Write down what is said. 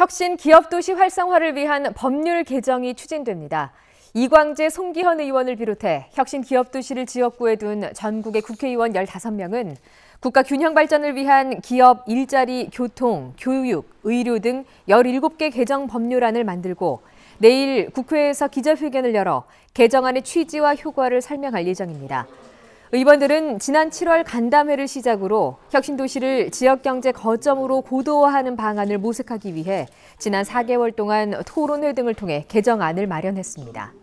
혁신 기업도시 활성화를 위한 법률 개정이 추진됩니다. 이광재, 송기현 의원을 비롯해 혁신 기업도시를 지역구에 둔 전국의 국회의원 15명은 국가 균형 발전을 위한 기업, 일자리, 교통, 교육, 의료 등 17개 개정 법률안을 만들고 내일 국회에서 기자회견을 열어 개정안의 취지와 효과를 설명할 예정입니다. 의원들은 지난 7월 간담회를 시작으로 혁신도시를 지역경제 거점으로 고도화하는 방안을 모색하기 위해 지난 4개월 동안 토론회 등을 통해 개정안을 마련했습니다.